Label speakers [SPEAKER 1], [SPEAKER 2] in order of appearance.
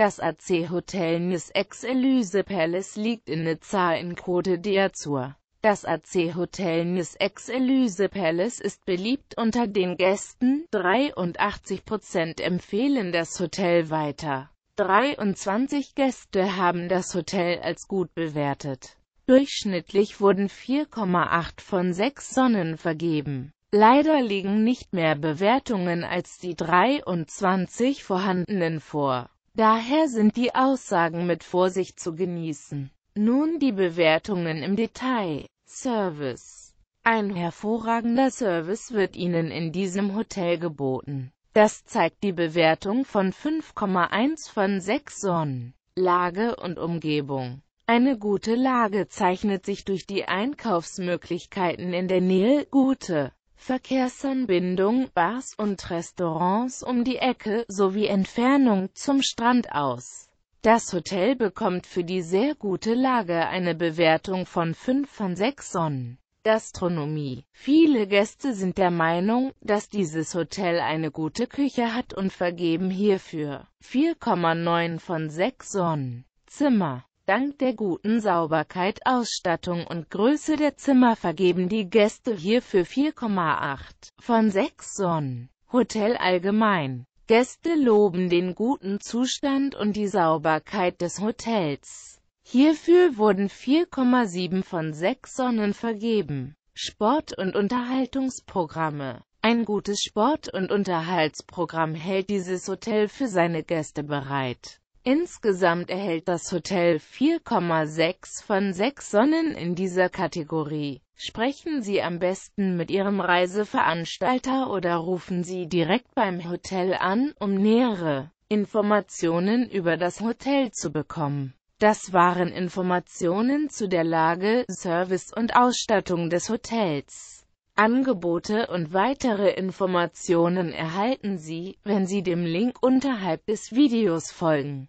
[SPEAKER 1] Das AC-Hotel Nice ex Elyse Palace liegt in Nizza in Côte d'Azur. Das AC-Hotel Nice ex Elyse Palace ist beliebt unter den Gästen, 83% empfehlen das Hotel weiter. 23 Gäste haben das Hotel als gut bewertet. Durchschnittlich wurden 4,8 von 6 Sonnen vergeben. Leider liegen nicht mehr Bewertungen als die 23 vorhandenen vor. Daher sind die Aussagen mit Vorsicht zu genießen. Nun die Bewertungen im Detail. Service. Ein hervorragender Service wird Ihnen in diesem Hotel geboten. Das zeigt die Bewertung von 5,1 von 6 Sonnen. Lage und Umgebung. Eine gute Lage zeichnet sich durch die Einkaufsmöglichkeiten in der Nähe, gute Verkehrsanbindung, Bars und Restaurants um die Ecke, sowie Entfernung zum Strand aus. Das Hotel bekommt für die sehr gute Lage eine Bewertung von 5 von 6 Sonnen. Gastronomie. Viele Gäste sind der Meinung, dass dieses Hotel eine gute Küche hat und vergeben hierfür 4,9 von 6 Sonnen. Zimmer. Dank der guten Sauberkeit, Ausstattung und Größe der Zimmer vergeben die Gäste hierfür 4,8 von 6 Sonnen. Hotel allgemein. Gäste loben den guten Zustand und die Sauberkeit des Hotels. Hierfür wurden 4,7 von 6 Sonnen vergeben. Sport- und Unterhaltungsprogramme ein gutes Sport- und Unterhaltsprogramm hält dieses Hotel für seine Gäste bereit. Insgesamt erhält das Hotel 4,6 von 6 Sonnen in dieser Kategorie. Sprechen Sie am besten mit Ihrem Reiseveranstalter oder rufen Sie direkt beim Hotel an, um nähere Informationen über das Hotel zu bekommen. Das waren Informationen zu der Lage, Service und Ausstattung des Hotels. Angebote und weitere Informationen erhalten Sie, wenn Sie dem Link unterhalb des Videos folgen.